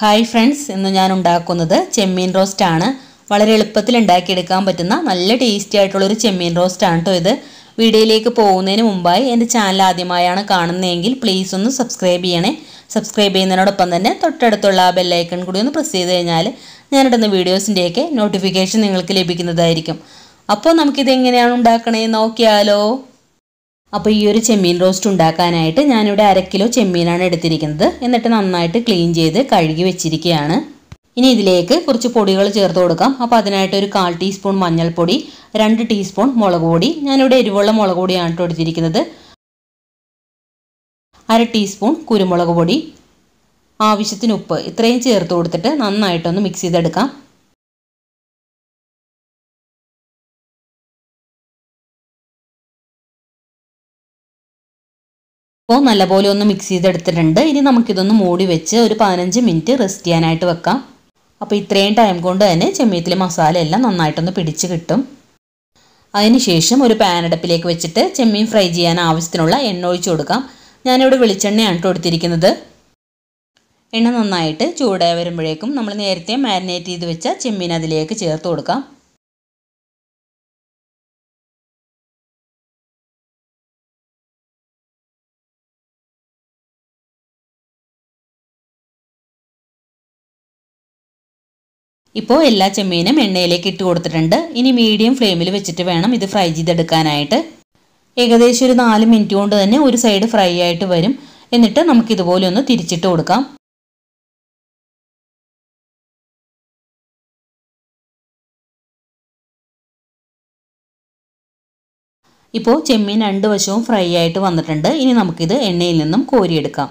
hi friends ഇന്ന് ഞാൻ ഉണ്ടാക്കുന്നത് ചെമ്മീൻ റോസ്റ്റ് ആണ് വളരെ എളുപ്പത്തിൽ ഉണ്ടാക്കിയെടുക്കാൻ പറ്റുന്ന നല്ല ടേസ്റ്റി ആയിട്ടുള്ള ഒരു ചെമ്മീൻ റോസ്റ്റ് ആണ് കേട്ടോ ഇത് വീഡിയോയിലേക്ക് പോകുന്നതിന് മുമ്പായി എൻ്റെ ചാനൽ ആദ്യമായാണ് കാണുന്നതെങ്കിൽ പ്ലീസ് ഒന്ന് സബ്സ്ക്രൈബ് ചെയ്യണേ സബ്സ്ക്രൈബ് ചെയ്യുന്നതിനോടൊപ്പം തന്നെ തൊട്ടടുത്തുള്ള ആ ബെല്ലൈക്കൺ കൂടി ഒന്ന് പ്രസ് ചെയ്ത് കഴിഞ്ഞാൽ ഞാനിടുന്ന വീഡിയോസിൻ്റെയൊക്കെ നോട്ടിഫിക്കേഷൻ നിങ്ങൾക്ക് ലഭിക്കുന്നതായിരിക്കും അപ്പോൾ നമുക്കിത് എങ്ങനെയാണ് ഉണ്ടാക്കണേ നോക്കിയാലോ അപ്പോൾ ഈ ഒരു ചെമ്മീൻ റോസ്റ്റ് ഉണ്ടാക്കാനായിട്ട് ഞാനിവിടെ അര കിലോ ചെമ്മീനാണ് എടുത്തിരിക്കുന്നത് എന്നിട്ട് നന്നായിട്ട് ക്ലീൻ ചെയ്ത് കഴുകി വെച്ചിരിക്കുകയാണ് ഇനി ഇതിലേക്ക് കുറച്ച് പൊടികൾ ചേർത്ത് കൊടുക്കാം അപ്പോൾ അതിനായിട്ട് ഒരു കാൽ ടീസ്പൂൺ മഞ്ഞൾപ്പൊടി രണ്ട് ടീസ്പൂൺ മുളക് പൊടി ഞാനിവിടെ എരിവുള്ള മുളക് പൊടിയാണ് എടുത്തിരിക്കുന്നത് അര ടീസ്പൂൺ കുരുമുളക് പൊടി ആവശ്യത്തിന് ഉപ്പ് ഇത്രയും ചേർത്ത് കൊടുത്തിട്ട് നന്നായിട്ടൊന്ന് മിക്സ് ചെയ്തെടുക്കാം അപ്പോൾ നല്ലപോലെ ഒന്ന് മിക്സ് ചെയ്തെടുത്തിട്ടുണ്ട് ഇനി നമുക്കിതൊന്ന് മൂടി വെച്ച് ഒരു പതിനഞ്ച് മിനിറ്റ് റെസ്റ്റ് ചെയ്യാനായിട്ട് വെക്കാം അപ്പോൾ ഇത്രയും ടൈം കൊണ്ട് തന്നെ ചെമ്മീത്തിലെ മസാല എല്ലാം നന്നായിട്ടൊന്ന് പിടിച്ച് കിട്ടും അതിനുശേഷം ഒരു പാനടപ്പിലേക്ക് വെച്ചിട്ട് ചെമ്മീൻ ഫ്രൈ ചെയ്യാൻ ആവശ്യത്തിനുള്ള എണ്ണ ഒഴിച്ചു കൊടുക്കാം ഞാനിവിടെ വെളിച്ചെണ്ണയാണ് കേട്ടോ എടുത്തിരിക്കുന്നത് എണ്ണ നന്നായിട്ട് ചൂടായി വരുമ്പോഴേക്കും നമ്മൾ നേരത്തെ മാരിനേറ്റ് ചെയ്ത് വെച്ച ചെമ്മീൻ അതിലേക്ക് ചേർത്ത് കൊടുക്കാം ഇപ്പോൾ എല്ലാ ചെമ്മീനും എണ്ണയിലേക്ക് ഇട്ട് കൊടുത്തിട്ടുണ്ട് ഇനി മീഡിയം ഫ്ലെയിമിൽ വെച്ചിട്ട് വേണം ഇത് ഫ്രൈ ചെയ്തെടുക്കാനായിട്ട് ഏകദേശം ഒരു നാല് മിനിറ്റ് കൊണ്ട് തന്നെ ഒരു സൈഡ് ഫ്രൈ ആയിട്ട് വരും എന്നിട്ട് നമുക്ക് ഇതുപോലെ ഒന്ന് തിരിച്ചിട്ട് കൊടുക്കാം ഇപ്പോൾ ചെമ്മീൻ രണ്ട് വശവും ഫ്രൈ ആയിട്ട് വന്നിട്ടുണ്ട് ഇനി നമുക്കിത് എണ്ണയിൽ നിന്നും കോരിയെടുക്കാം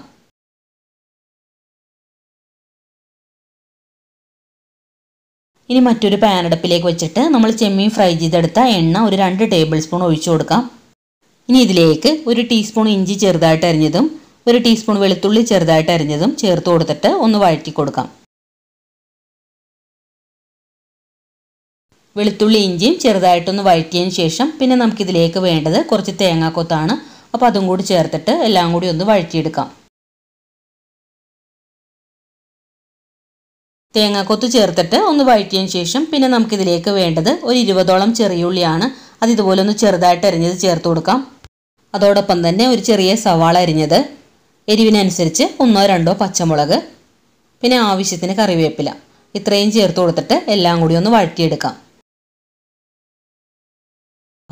ഇനി മറ്റൊരു പാൻ അടുപ്പിലേക്ക് വെച്ചിട്ട് നമ്മൾ ചെമ്മീൻ ഫ്രൈ ചെയ്തെടുത്ത എണ്ണ ഒരു രണ്ട് ടേബിൾ സ്പൂൺ ഒഴിച്ചു കൊടുക്കാം ഇനി ഇതിലേക്ക് ഒരു ടീസ്പൂൺ ഇഞ്ചി ചെറുതായിട്ട് അരിഞ്ഞതും ഒരു ടീസ്പൂൺ വെളുത്തുള്ളി ചെറുതായിട്ട് അരിഞ്ഞതും ചേർത്ത് കൊടുത്തിട്ട് ഒന്ന് വഴറ്റി കൊടുക്കാം വെളുത്തുള്ളി ഇഞ്ചിയും ചെറുതായിട്ടൊന്ന് വഴറ്റിയതിന് ശേഷം പിന്നെ നമുക്കിതിലേക്ക് വേണ്ടത് കുറച്ച് തേങ്ങാക്കൊത്താണ് അപ്പോൾ അതും കൂടി ചേർത്തിട്ട് എല്ലാം കൂടി ഒന്ന് വഴറ്റിയെടുക്കാം തേങ്ങ തേങ്ങാക്കൊത്ത് ചേർത്തിട്ട് ഒന്ന് വഴറ്റിയതിന് ശേഷം പിന്നെ നമുക്കിതിലേക്ക് വേണ്ടത് ഒരു ഇരുപതോളം ചെറിയുള്ളിയാണ് അത് ഇതുപോലെ ഒന്ന് ചെറുതായിട്ട് അരിഞ്ഞത് ചേർത്ത് കൊടുക്കാം അതോടൊപ്പം തന്നെ ഒരു ചെറിയ സവാള അരിഞ്ഞത് എരിവിനനുസരിച്ച് ഒന്നോ രണ്ടോ പച്ചമുളക് പിന്നെ ആവശ്യത്തിന് കറിവേപ്പില ഇത്രയും ചേർത്ത് കൊടുത്തിട്ട് എല്ലാം കൂടി ഒന്ന് വഴറ്റിയെടുക്കാം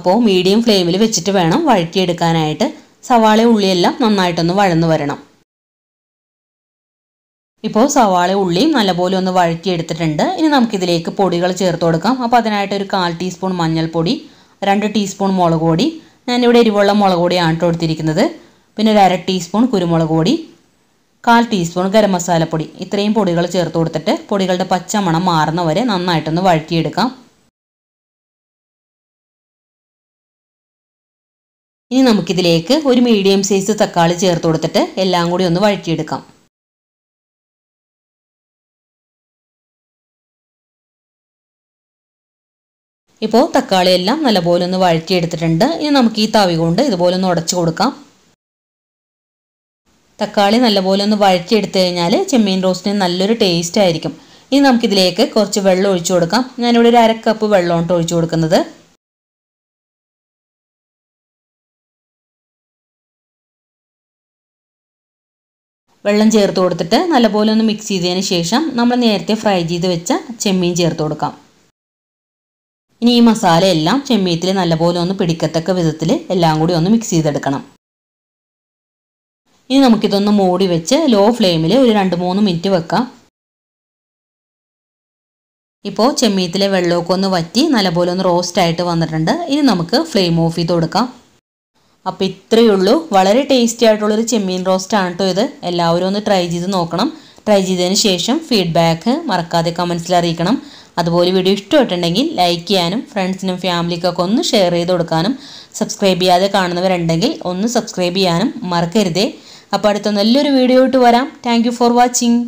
അപ്പോൾ മീഡിയം ഫ്ലെയിമിൽ വെച്ചിട്ട് വേണം വഴറ്റിയെടുക്കാനായിട്ട് സവാള ഉള്ളിയെല്ലാം നന്നായിട്ടൊന്ന് വഴന്നു വരണം ഇപ്പോൾ സവാള ഉള്ളിയും നല്ലപോലെ ഒന്ന് വഴറ്റിയെടുത്തിട്ടുണ്ട് ഇനി നമുക്കിതിലേക്ക് പൊടികൾ ചേർത്ത് കൊടുക്കാം അപ്പോൾ അതിനായിട്ട് ഒരു കാൽ ടീസ്പൂൺ മഞ്ഞൾപ്പൊടി രണ്ട് ടീസ്പൂൺ മുളക് പൊടി ഞാനിവിടെ എരിവുള്ള മുളക് പൊടിയാണ് ഇട്ട് കൊടുത്തിരിക്കുന്നത് പിന്നെ ഒരു അര ടീസ്പൂൺ കുരുമുളക് പൊടി കാൽ ടീസ്പൂൺ ഗരം മസാലപ്പൊടി ഇത്രയും പൊടികൾ ചേർത്ത് കൊടുത്തിട്ട് പൊടികളുടെ പച്ചമണം മാറുന്ന വരെ നന്നായിട്ടൊന്ന് വഴറ്റിയെടുക്കാം ഇനി നമുക്കിതിലേക്ക് ഒരു മീഡിയം സൈസ് തക്കാളി ചേർത്ത് കൊടുത്തിട്ട് എല്ലാം കൂടി ഒന്ന് വഴറ്റിയെടുക്കാം ഇപ്പോൾ തക്കാളി എല്ലാം നല്ലപോലെ ഒന്ന് വഴറ്റിയെടുത്തിട്ടുണ്ട് ഇനി നമുക്ക് ഈ തവി കൊണ്ട് ഇതുപോലെ ഒന്ന് ഉടച്ചു കൊടുക്കാം തക്കാളി നല്ലപോലെ ഒന്ന് വഴറ്റിയെടുത്തു കഴിഞ്ഞാൽ ചെമ്മീൻ റോസ്റ്റിന് നല്ലൊരു ടേസ്റ്റ് ആയിരിക്കും ഇനി നമുക്കിതിലേക്ക് കുറച്ച് വെള്ളം ഒഴിച്ചു കൊടുക്കാം ഞാനിവിടെ ഒരു അരക്കപ്പ് കപ്പ് വെള്ളമാണ് ഒഴിച്ചു കൊടുക്കുന്നത് വെള്ളം ചേർത്ത് കൊടുത്തിട്ട് നല്ലപോലെ ഒന്ന് മിക്സ് ചെയ്തതിന് ശേഷം നമ്മൾ നേരത്തെ ഫ്രൈ ചെയ്ത് വെച്ച ചെമ്മീൻ ചേർത്ത് കൊടുക്കാം ഇനി ഈ മസാല എല്ലാം ചെമ്മീത്തിൽ നല്ലപോലെ ഒന്ന് പിടിക്കത്തക്ക വിധത്തിൽ എല്ലാം കൂടി ഒന്ന് മിക്സ് ചെയ്തെടുക്കണം ഇനി നമുക്കിതൊന്ന് മൂടി വെച്ച് ലോ ഫ്ലെയിമിൽ ഒരു രണ്ട് മൂന്ന് മിനിറ്റ് വെക്കാം ഇപ്പോൾ ചെമ്മീത്തിലെ വെള്ളമൊക്കെ ഒന്ന് വറ്റി നല്ലപോലെ ഒന്ന് റോസ്റ്റ് ആയിട്ട് വന്നിട്ടുണ്ട് ഇനി നമുക്ക് ഫ്ലെയിം ഓഫ് ചെയ്ത് കൊടുക്കാം അപ്പോൾ ഇത്രയേ ഉള്ളൂ വളരെ ടേസ്റ്റി ആയിട്ടുള്ളൊരു ചെമ്മീൻ റോസ്റ്റ് ആണ് കേട്ടോ ഇത് എല്ലാവരും ഒന്ന് ട്രൈ ചെയ്ത് നോക്കണം ട്രൈ ചെയ്തതിന് ശേഷം ഫീഡ്ബാക്ക് മറക്കാതെ കമൻസിൽ അറിയിക്കണം അതുപോലെ വീഡിയോ ഇഷ്ടമായിട്ടുണ്ടെങ്കിൽ ലൈക്ക് ചെയ്യാനും ഫ്രണ്ട്സിനും ഫാമിലിക്കൊക്കെ ഒന്ന് ഷെയർ ചെയ്ത് കൊടുക്കാനും സബ്സ്ക്രൈബ് ചെയ്യാതെ കാണുന്നവരുണ്ടെങ്കിൽ ഒന്ന് സബ്സ്ക്രൈബ് ചെയ്യാനും മറക്കരുതേ അപ്പോൾ അടുത്ത നല്ലൊരു വീഡിയോ ഇട്ട് വരാം താങ്ക് ഫോർ വാച്ചിങ്